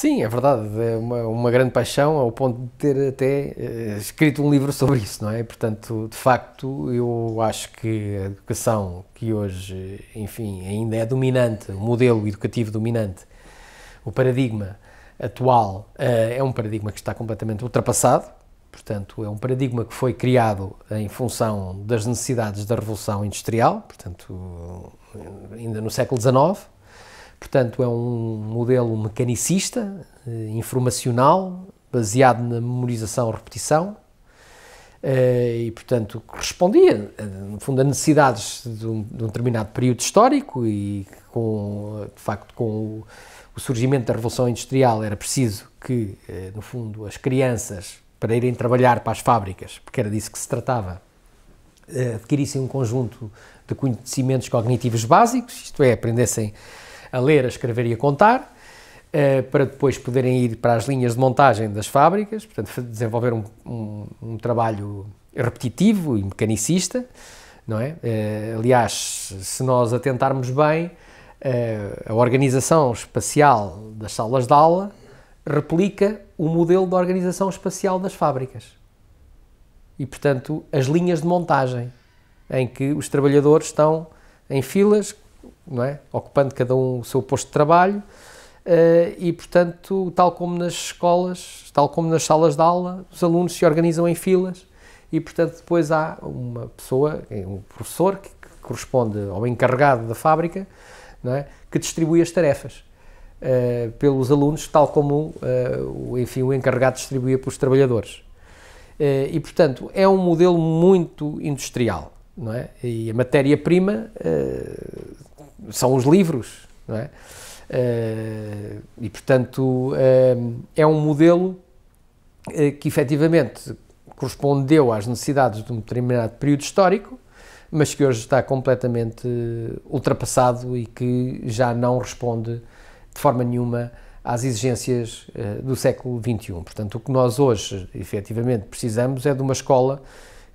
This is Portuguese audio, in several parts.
Sim, é verdade, é uma, uma grande paixão ao ponto de ter até eh, escrito um livro sobre isso, não é? Portanto, de facto, eu acho que a educação que hoje, enfim, ainda é dominante, o modelo educativo dominante, o paradigma atual, eh, é um paradigma que está completamente ultrapassado, portanto, é um paradigma que foi criado em função das necessidades da Revolução Industrial, portanto, ainda no século XIX, Portanto, é um modelo mecanicista, eh, informacional, baseado na memorização-repetição, eh, e, portanto, correspondia, eh, no fundo, a necessidades de um, de um determinado período histórico e, com, de facto, com o, o surgimento da Revolução Industrial era preciso que, no fundo, as crianças, para irem trabalhar para as fábricas, porque era disso que se tratava, adquirissem um conjunto de conhecimentos cognitivos básicos, isto é, aprendessem a ler, a escrever e a contar, eh, para depois poderem ir para as linhas de montagem das fábricas, portanto, desenvolver um, um, um trabalho repetitivo e mecanicista, não é? Eh, aliás, se nós atentarmos bem, eh, a organização espacial das salas de aula replica o modelo da organização espacial das fábricas. E, portanto, as linhas de montagem, em que os trabalhadores estão em filas não é? Ocupando cada um o seu posto de trabalho. Uh, e, portanto, tal como nas escolas, tal como nas salas de aula, os alunos se organizam em filas e, portanto, depois há uma pessoa, é um professor, que corresponde ao encarregado da fábrica, é? que distribui as tarefas uh, pelos alunos, tal como uh, o, enfim, o encarregado distribuía pelos trabalhadores. e, portanto, é um modelo muito industrial. Não é? E a matéria-prima são os livros, não é? Uh, e, portanto, uh, é um modelo eh, que efetivamente correspondeu às necessidades de um determinado período histórico, mas que hoje está completamente ultrapassado e que já não responde de forma nenhuma às exigências do século XXI. Portanto, o que nós hoje efetivamente precisamos é de uma escola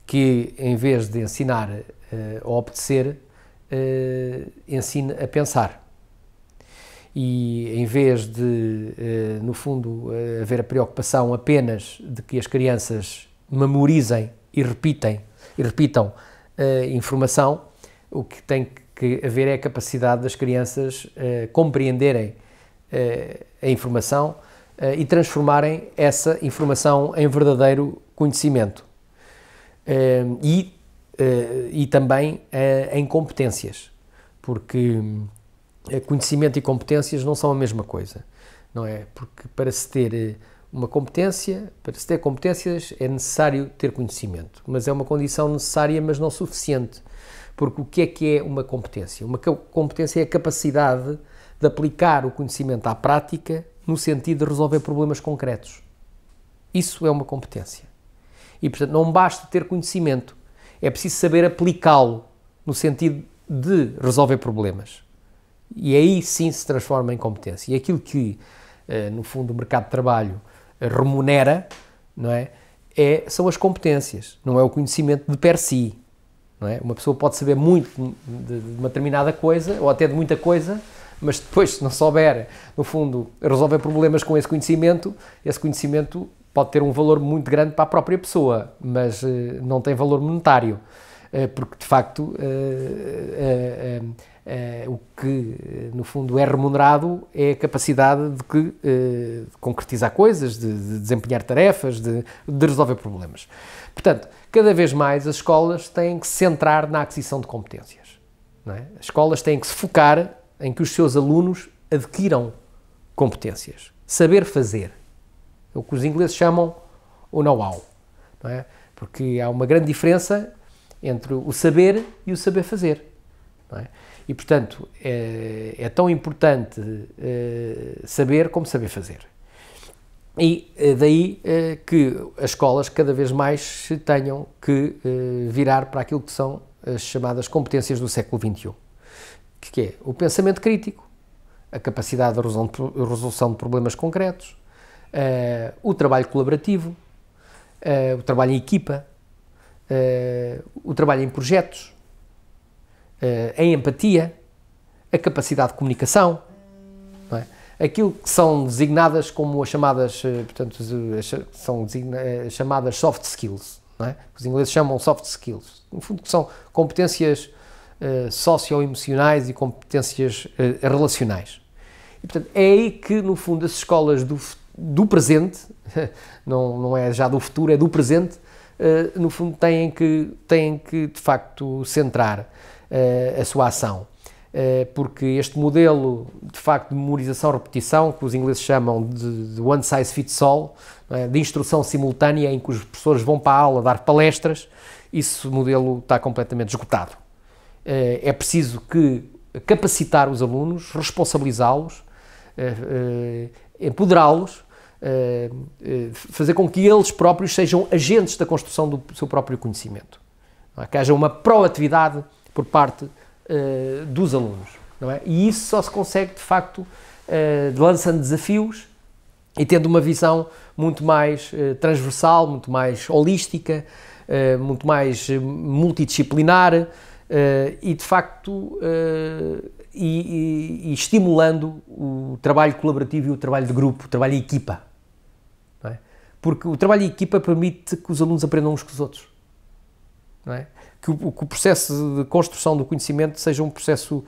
que, em vez de ensinar ou a obedecer, uh, eh, ensine a pensar. E em vez de, uh, no fundo, uh, haver a preocupação apenas de que as crianças memorizem e repitem, e repitam informação, o que tem que haver é a capacidade das crianças compreenderem a informação e transformarem essa informação em verdadeiro conhecimento. E eh, e também eh, em competências, porque eh, conhecimento e competências não são a mesma coisa, não é? Porque para se ter uma competência, para se ter competências é necessário ter conhecimento, mas é uma condição necessária, mas não suficiente. Porque o que é que é uma competência? Uma competência é a capacidade de aplicar o conhecimento à prática no sentido de resolver problemas concretos. Isso é uma competência. E, portanto, não basta ter conhecimento, é preciso saber aplicá-lo no sentido de resolver problemas. E aí sim se transforma em competência. E aquilo que, eh, no fundo, o mercado de trabalho eh, remunera, não é? é são as competências, não é o conhecimento de per si. Não é? Uma pessoa pode saber muito de, de uma determinada coisa, ou até de muita coisa, mas depois, se não souber, no fundo, resolver problemas com esse conhecimento, esse conhecimento pode ter um valor muito grande para a própria pessoa, mas eh, não tem valor monetário, eh, porque de facto eh, o que no fundo é remunerado é a capacidade de, que, de concretizar coisas, de, de desempenhar tarefas, de, de resolver problemas. Portanto, cada vez mais as escolas têm que se centrar na aquisição de competências. É? As escolas têm que se focar em que os seus alunos adquiram competências, saber fazer é o que os ingleses chamam o know-how, não é? Porque há uma grande diferença entre o saber e o saber fazer, não é? E, portanto, é, é tão importante é, saber como saber fazer. E é daí eh, que as escolas cada vez mais se tenham que virar para aquilo que são as chamadas competências do século XXI, que é o pensamento crítico, a capacidade de resolução de problemas concretos, uh, o trabalho colaborativo, uh, o trabalho em equipa, uh, o trabalho em projetos, em empatia, a capacidade de comunicação, é? aquilo que são designadas como as chamadas, portanto, são chamadas soft skills, é? os ingleses chamam soft skills, no fundo são competências uh, socioemocionais e competências relacionais. E, portanto, é aí que, no fundo, as escolas do futuro do presente, não, não é já do futuro, é do presente, eh, no fundo têm que, têm que de facto centrar eh, a sua ação. Eh, porque este modelo de facto de memorização-repetição, que os ingleses chamam de, de one size fits all, é? de instrução simultânea em que os professores vão para a aula dar palestras, esse modelo está completamente esgotado. É preciso que capacitar os alunos, responsabilizá-los, empoderá-los, eh, eh, fazer com que eles próprios sejam agentes da construção do seu próprio conhecimento. É? Que haja uma proatividade por parte eh, dos alunos. É? E isso só se consegue, de facto, lançando desafios e tendo uma visão muito mais transversal, muito mais holística, muito mais multidisciplinar. Uh, e de facto uh, e, e, e, estimulando o trabalho colaborativo e o trabalho de grupo, o trabalho em equipa. É? Porque o trabalho em equipa permite que os alunos aprendam uns com os outros. É? Que, o, que, o, processo de construção do conhecimento seja um processo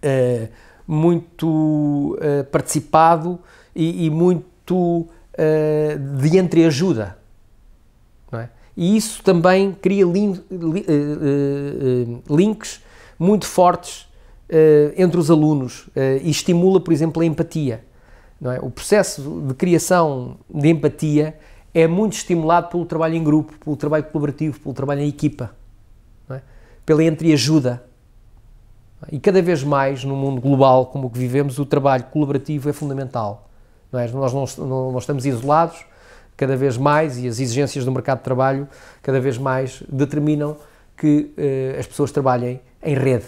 eh, muito eh, participado e, e muito eh, de entreajuda. É? E isso também cria li, links muito fortes eh, entre os alunos eh, e estimula, por exemplo, a empatia. É? O processo de criação de empatia é muito estimulado pelo trabalho em grupo, pelo trabalho colaborativo, pelo trabalho em equipa, é? pela entreajuda. E cada vez mais, no mundo global como o que vivemos, o trabalho colaborativo é fundamental. Não é? Nós não, não, não estamos isolados, cada vez mais, e as exigências do mercado de trabalho cada vez mais determinam que eh, as pessoas trabalhem em rede.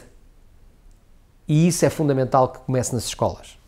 E isso é fundamental que comece nas escolas.